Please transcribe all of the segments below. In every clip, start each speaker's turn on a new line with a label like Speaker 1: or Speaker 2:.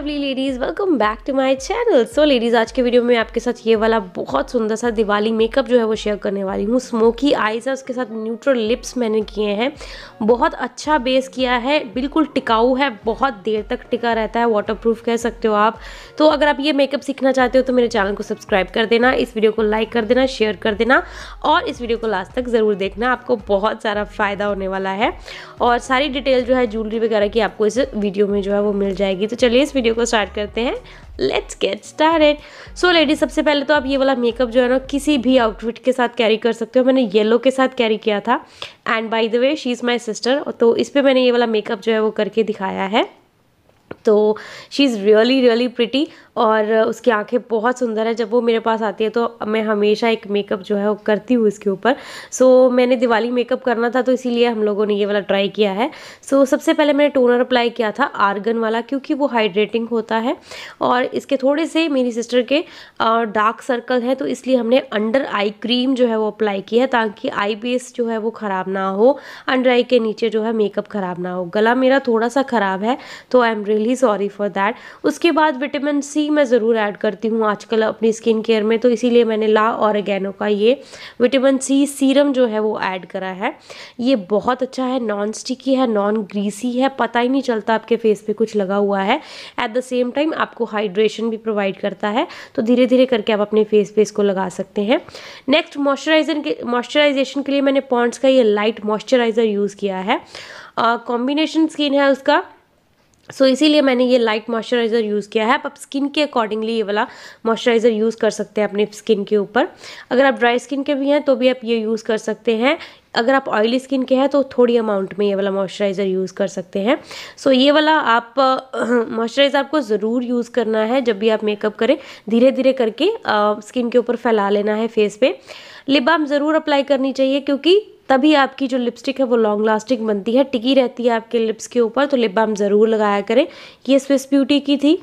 Speaker 1: lovely ladies welcome back to my channel so ladies आज के video में आपके साथ ये वाला बहुत सुंदर सा दिवाली मेकअप जो है वो शेयर करने वाली हूँ स्मोकी आईज है उसके साथ न्यूट्रल लिप्स मैंने किए हैं बहुत अच्छा बेस किया है बिल्कुल टिकाऊ है बहुत देर तक टिका रहता है वाटर कह सकते हो आप तो अगर आप ये मेकअप सीखना चाहते हो तो मेरे चैनल को सब्सक्राइब कर देना इस वीडियो को लाइक कर देना शेयर कर देना और इस वीडियो को लास्ट तक ज़रूर देखना आपको बहुत सारा फ़ायदा होने वाला है और सारी डिटेल जो है ज्वेलरी वगैरह की आपको इस वीडियो में जो है वो मिल जाएगी तो चलिए इस वीडियो वीडियो को स्टार्ट करते हैं let's get started so lady सबसे पहले तो आप ये वाला मेकअप जो है ना किसी भी आउटफिट के साथ कैरी कर सकते हो मैंने येलो के साथ कैरी किया था and by the way she is my sister तो इस पर मैंने ये वाला मेकअप जो है वो करके दिखाया है तो she is really really pretty और उसकी आंखें बहुत सुंदर है जब वो मेरे पास आती है तो मैं हमेशा एक मेकअप जो है वो करती हूँ इसके ऊपर सो so, मैंने दिवाली मेकअप करना था तो इसीलिए हम लोगों ने ये वाला ट्राई किया है सो so, सबसे पहले मैंने टोनर अप्लाई किया था आर्गन वाला क्योंकि वो हाइड्रेटिंग होता है और इसके थोड़े से मेरी सिस्टर के डार्क सर्कल है तो इसलिए हमने अंडर आई क्रीम जो है वो अप्लाई की है ताकि आई बेस जो है वो ख़राब ना हो अंडर आई के नीचे जो है मेकअप ख़राब ना हो गला मेरा थोड़ा सा ख़राब है तो I am really really sorry for that उसके बाद विटामिन सी मैं ज़रूर ऐड करती हूँ आजकल अपनी स्किन केयर में तो इसीलिए मैंने ला और अगैनो का ये विटामिन सी सीरम जो है वो ऐड करा है ये बहुत अच्छा है नॉन स्टिकी है नॉन ग्रीसी है पता ही नहीं चलता आपके फेस पे कुछ लगा हुआ है एट द सेम टाइम आपको हाइड्रेशन भी प्रोवाइड करता है तो धीरे धीरे करके आप अपने फेस पे इसको लगा सकते हैं नेक्स्ट मॉइस्चराइजर के मॉइस्चराइजेशन के लिए मैंने पॉन्ट्स का ये लाइट मॉइस्चराइज़र यूज़ किया है कॉम्बिनेशन uh, स्किन है उसका सो so, इसीलिए मैंने ये लाइट मॉइस्चराइज़र यूज़ किया है आप स्किन के अकॉर्डिंगली ये वाला मॉइस्चराइज़र यूज़ कर सकते हैं अपने स्किन के ऊपर अगर आप ड्राई स्किन के भी हैं तो भी आप ये यूज़ कर सकते हैं अगर आप ऑयली स्किन के हैं तो थोड़ी अमाउंट में ये वाला मॉइस्चराइज़र यूज़ कर सकते हैं सो so, ये वाला आप मॉइस्चराइज़र आपको ज़रूर यूज़ करना है जब भी आप मेकअप करें धीरे धीरे करके स्किन के ऊपर फैला लेना है फेस पे लिप बाम ज़रूर अप्लाई करनी चाहिए क्योंकि तभी आपकी जो लिपस्टिक है वो लॉन्ग लास्टिंग बनती है टिकी रहती है आपके लिप्स के ऊपर तो लिप बाम ज़रूर लगाया करें ये स्विस ब्यूटी की थी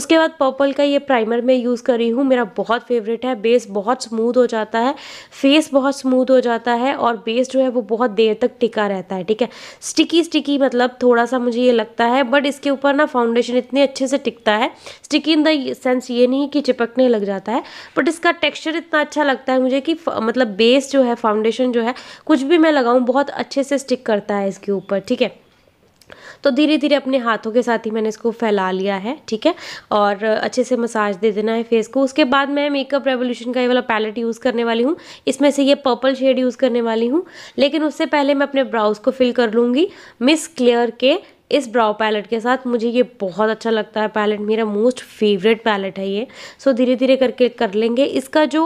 Speaker 1: उसके बाद पर्पल का ये प्राइमर मैं यूज़ कर रही हूँ मेरा बहुत फेवरेट है बेस बहुत स्मूथ हो जाता है फेस बहुत स्मूथ हो जाता है और बेस जो है वो बहुत देर तक टिका रहता है ठीक है स्टिकी स्टिकी मतलब थोड़ा सा मुझे ये लगता है बट इसके ऊपर ना फाउंडेशन इतने अच्छे से टिकता है स्टिकी इन द सेंस ये नहीं कि चिपकने लग जाता है बट इसका टेक्स्चर इतना अच्छा लगता है मुझे कि मतलब बेस जो है फाउंडेशन जो है कुछ भी भी मैं लगाऊँ बहुत अच्छे से स्टिक करता है इसके ऊपर ठीक है तो धीरे धीरे अपने हाथों के साथ ही मैंने इसको फैला लिया है ठीक है और अच्छे से मसाज दे देना है फेस को उसके बाद मैं मेकअप रेवोल्यूशन का ये वाला पैलेट यूज़ करने वाली हूँ इसमें से ये पर्पल शेड यूज़ करने वाली हूँ लेकिन उससे पहले मैं अपने ब्राउज को फिल कर लूँगी मिस क्लियर के इस ब्राउ पैलेट के साथ मुझे ये बहुत अच्छा लगता है पैलेट मेरा मोस्ट फेवरेट पैलेट है ये सो धीरे धीरे करके कर लेंगे इसका जो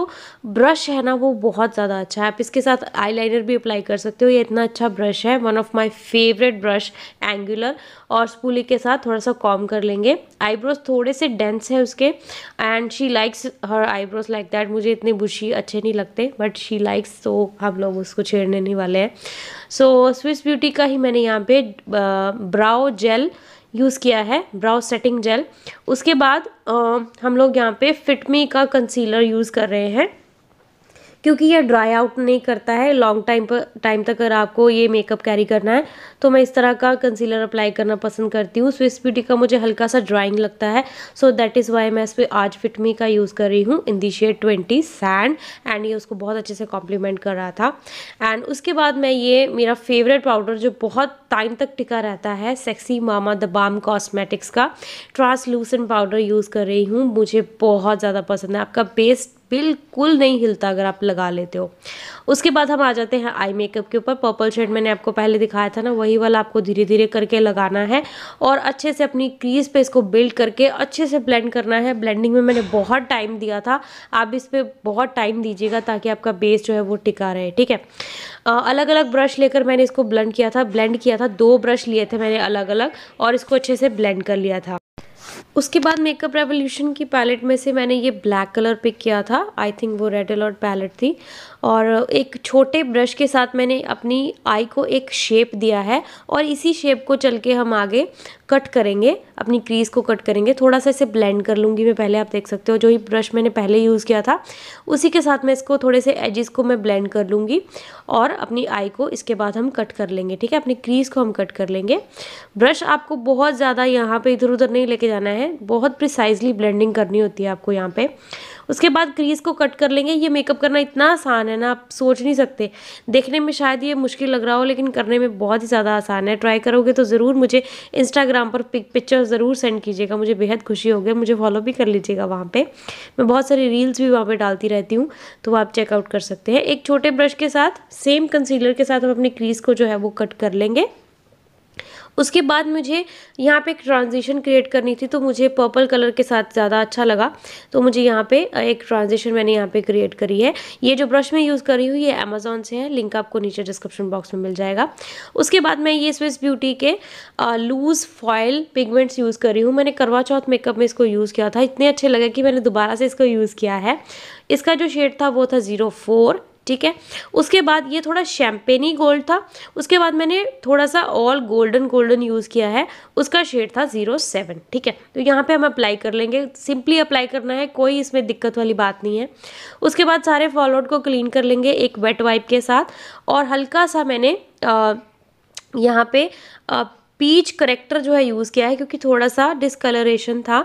Speaker 1: ब्रश है ना वो बहुत ज़्यादा अच्छा है आप इसके साथ आईलाइनर भी अप्लाई कर सकते हो ये इतना अच्छा ब्रश है one of my favourite brush angular और स्पूली के साथ थोड़ा सा कॉम कर लेंगे आईब्रोज थोड़े से डेंस है उसके and she likes her eyebrows like that मुझे इतने बुशी अच्छे नहीं लगते बट शी लाइक्स तो हम लोग उसको छेड़ने नहीं वाले हैं सो स्विस ब्यूटी का ही मैंने यहाँ पे ब्राउ जेल यूज़ किया है ब्राउ सेटिंग जेल उसके बाद आ, हम लोग यहाँ पे फिटमी का कंसीलर यूज़ कर रहे हैं क्योंकि ये ड्राई आउट नहीं करता है लॉन्ग टाइम पर टाइम तक अगर आपको ये मेकअप कैरी करना है तो मैं इस तरह का कंसीलर अप्लाई करना पसंद करती हूँ स्विस ब्यूटी का मुझे हल्का सा ड्राइंग लगता है सो दैट इज़ वाई मैं इस पर आज फिटमी का यूज़ कर रही हूँ in the shade twenty sand and ये उसको बहुत अच्छे से कॉम्प्लीमेंट कर रहा था एंड उसके बाद मैं ये मेरा फेवरेट पाउडर जो बहुत टाइम तक टिका रहता है Sexy Mama the Balm cosmetics का ट्रांसलूसेंट पाउडर यूज़ कर रही हूँ मुझे बहुत ज़्यादा पसंद है आपका बेस्ट बिल्कुल नहीं हिलता अगर आप लगा लेते हो उसके बाद हम आ जाते हैं आई मेकअप के ऊपर पर्पल शेड मैंने आपको पहले दिखाया था ना वही वाला आपको धीरे धीरे करके लगाना है और अच्छे से अपनी क्रीज पे इसको बिल्ड करके अच्छे से ब्लेंड करना है ब्लेंडिंग में मैंने बहुत टाइम दिया था आप इस पर बहुत टाइम दीजिएगा ताकि आपका बेस जो है वो टिका रहे ठीक है अलग अलग ब्रश लेकर मैंने इसको ब्लेंड किया था ब्लेंड किया था दो ब्रश लिए थे मैंने अलग अलग और इसको अच्छे से ब्लेंड कर लिया था उसके बाद मेकअप रेवोल्यूशन की पैलेट में से मैंने ये ब्लैक कलर पिक किया था आई थिंक वो रेड अलर्ट पैलेट थी और एक छोटे ब्रश के साथ मैंने अपनी आई को एक शेप दिया है और इसी शेप को चल के हम आगे कट करेंगे अपनी क्रीज़ को कट करेंगे थोड़ा सा इसे ब्लेंड कर लूँगी मैं पहले आप देख सकते हो जो ही ब्रश मैंने पहले यूज़ किया था उसी के साथ मैं इसको थोड़े से एजिस को मैं ब्लेंड कर लूँगी और अपनी आई को इसके बाद हम कट कर लेंगे ठीक है अपनी क्रीज़ को हम कट कर लेंगे ब्रश आपको बहुत ज़्यादा यहाँ पर इधर उधर नहीं लेके जाना है बहुत प्रिसाइजली ब्लेंडिंग करनी होती है आपको यहाँ पर उसके बाद क्रीज़ को कट कर लेंगे ये मेकअप करना इतना आसान है ना आप सोच नहीं सकते देखने में शायद ये मुश्किल लग रहा हो लेकिन करने में बहुत ही ज़्यादा आसान है ट्राई करोगे तो ज़रूर मुझे इंस्टाग्राम पर पिक्चर ज़रूर सेंड कीजिएगा मुझे बेहद खुशी होगी मुझे फॉलो भी कर लीजिएगा वहाँ पर मैं बहुत सारी रील्स भी वहाँ पर डालती रहती हूँ तो आप चेकआउट कर सकते हैं एक छोटे ब्रश के साथ सेम कंसीलर के साथ हम अपनी क्रीज़ को जो है वो कट कर लेंगे उसके बाद मुझे यहाँ पे एक ट्रांजिशन क्रिएट करनी थी तो मुझे पर्पल कलर के साथ ज़्यादा अच्छा लगा तो मुझे यहाँ पे एक ट्रांजिशन मैंने यहाँ पे क्रिएट करी है ये जो ब्रश मैं यूज़ कर रही हूँ ये अमेजोन से है लिंक आपको नीचे डिस्क्रिप्शन बॉक्स में मिल जाएगा उसके बाद मैं ये स्विस ब्यूटी के लूज़ फॉयल पिगमेंट्स यूज़ कर रही हूँ मैंने करवा चौथ मेकअप में इसको यूज़ किया था इतने अच्छे लगे कि मैंने दोबारा से इसको यूज़ किया है इसका जो शेड था वो था ज़ीरो फोर ठीक है उसके बाद ये थोड़ा शैम्पेनी गोल्ड था उसके बाद मैंने थोड़ा सा ऑल गोल्डन गोल्डन यूज़ किया है उसका शेड था ज़ीरो सेवन ठीक है तो यहाँ पे हम अप्लाई कर लेंगे सिंपली अप्लाई करना है कोई इसमें दिक्कत वाली बात नहीं है उसके बाद सारे फॉलोड को क्लीन कर लेंगे एक वेट वाइप के साथ और हल्का सा मैंने आ, यहाँ पे पीच करेक्टर जो है यूज़ किया है क्योंकि थोड़ा सा डिसकलरेशन था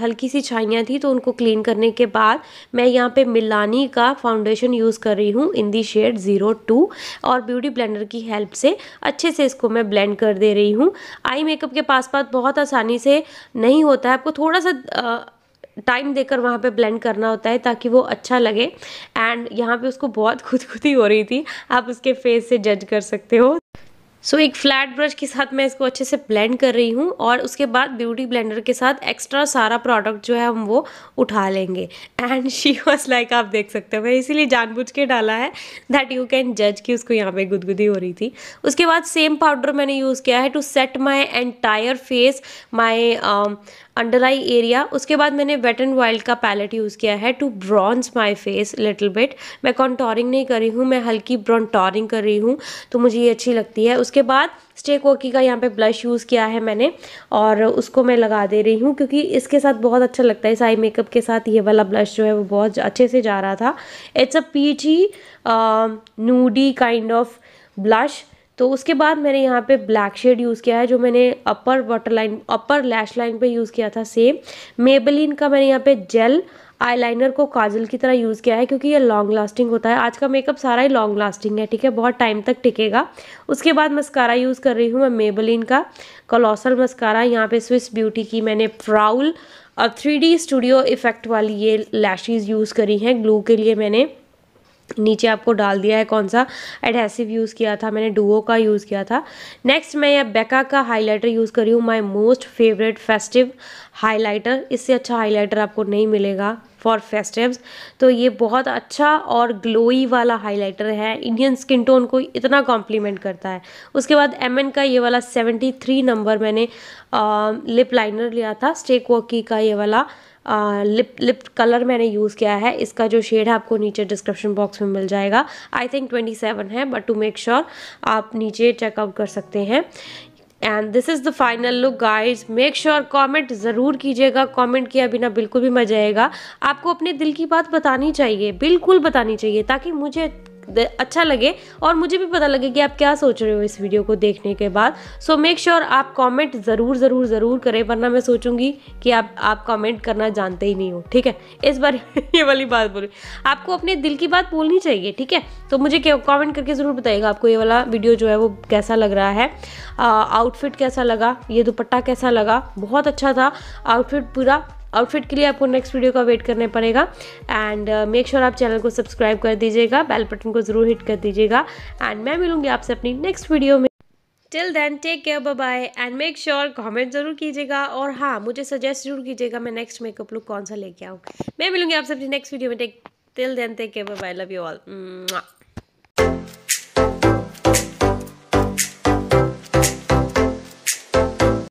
Speaker 1: हल्की सी छाइयाँ थी तो उनको क्लीन करने के बाद मैं यहाँ पे मिलानी का फाउंडेशन यूज़ कर रही हूँ in the shade zero two और ब्यूटी ब्लेंडर की हेल्प से अच्छे से इसको मैं ब्लेंड कर दे रही हूँ आई मेकअप के पास पास बहुत आसानी से नहीं होता है आपको थोड़ा सा आ, टाइम देकर वहाँ पे ब्लेंड करना होता है ताकि वो अच्छा लगे एंड यहाँ पे उसको बहुत खुदखुदी हो रही थी आप उसके फेस से जज कर सकते हो सो so, एक फ्लैट ब्रश के साथ मैं इसको अच्छे से ब्लेंड कर रही हूँ और उसके बाद ब्यूटी ब्लेंडर के साथ एक्स्ट्रा सारा प्रोडक्ट जो है हम वो उठा लेंगे एंड शी वॉज लाइक आप देख सकते हो मैं इसीलिए जानबूझ के डाला है दैट यू कैन जज कि उसको यहाँ पे गुदगुदी हो रही थी उसके बाद सेम पाउडर मैंने यूज़ किया है to set my entire face my under eye area उसके बाद मैंने वेट एंड वाइल्ड का पैलेट यूज़ किया है to bronze my face little bit मैं कॉन्टोरिंग नहीं कर रही हूँ मैं हल्की ब्रॉन्टोरिंग कर रही हूँ तो मुझे ये अच्छी लगती है उसके बाद स्टेक वोकी का यहाँ पे ब्लश यूज़ किया है मैंने और उसको मैं लगा दे रही हूँ क्योंकि इसके साथ बहुत अच्छा लगता है इस आई मेकअप के साथ ये वाला ब्लश जो है वो बहुत अच्छे से जा रहा था it's a peachy nudie kind of blush तो उसके बाद मैंने यहाँ पे ब्लैक शेड यूज़ किया है जो मैंने upper water line upper lash line पे यूज़ किया था सेम मेबलिन का मैंने यहाँ पे जेल आईलाइनर को काजल की तरह यूज़ किया है क्योंकि ये लॉन्ग लास्टिंग होता है आज का मेकअप सारा ही लॉन्ग लास्टिंग है ठीक है बहुत टाइम तक टिकेगा उसके बाद मस्कारा यूज़ कर रही हूँ मैं मेबलिन का कलॉसल मस्कारा यहाँ पे स्विस ब्यूटी की मैंने प्राउल और थ्री स्टूडियो इफ़ेक्ट वाली ये लैशेज़ यूज़ करी हैं ग्लू के लिए मैंने नीचे आपको डाल दिया है कौन सा एडहेसिव यूज़ किया था मैंने डुओ का यूज़ किया था नेक्स्ट मैं ये बेका का हाइलाइटर यूज़ करी हूँ my most favourite festive highlighter इससे अच्छा हाइलाइटर आपको नहीं मिलेगा फॉर फेस्टिव्स तो ये बहुत अच्छा और ग्लोई वाला हाइलाइटर है इंडियन स्किन टोन को इतना कॉम्प्लीमेंट करता है उसके बाद एम का ये वाला सेवेंटी थ्री नंबर मैंने आ, लिप लाइनर लिया था स्टेक वॉकी का ये वाला लिप लिप कलर मैंने यूज़ किया है इसका जो शेड है आपको नीचे डिस्क्रिप्शन बॉक्स में मिल जाएगा आई थिंक ट्वेंटी सेवन है बट टू मेक श्योर आप नीचे चेकआउट कर सकते हैं and this is the final look guys make sure comment ज़रूर कीजिएगा कॉमेंट किया बिना बिल्कुल भी मजा आएगा आपको अपने दिल की बात बतानी चाहिए बिल्कुल बतानी चाहिए ताकि मुझे अच्छा लगे और मुझे भी पता लगे कि आप क्या सोच रहे हो इस वीडियो को देखने के बाद सो मेक श्योर आप कमेंट ज़रूर ज़रूर ज़रूर करें वरना मैं सोचूंगी कि आप आप कमेंट करना जानते ही नहीं हो ठीक है इस बार ये वाली बात बोली आपको अपने दिल की बात बोलनी चाहिए ठीक है तो मुझे कॉमेंट करके ज़रूर बताइएगा आपको ये वाला वीडियो जो है वो कैसा लग रहा है आउटफिट कैसा लगा ये दुपट्टा कैसा लगा बहुत अच्छा था आउटफिट पूरा आउटफिट के लिए आपको नेक्स्ट वीडियो का वेट करना पड़ेगा एंड मेक श्योर आप चैनल को सब्सक्राइब कर दीजिएगा बेल बटन को ज़रूर हिट कर दीजिएगा एंड मैं मिलूंगी आपसे अपनी नेक्स्ट वीडियो में till then take care bye and make sure comment जरूर कीजिएगा और हाँ मुझे सजेस्ट जरूर कीजिएगा मैं नेक्स्ट मेकअप लुक कौन सा लेके आऊँ मैं मिलूंगी आपसे अपनी नेक्स्ट वीडियो में take till then take care bye love you all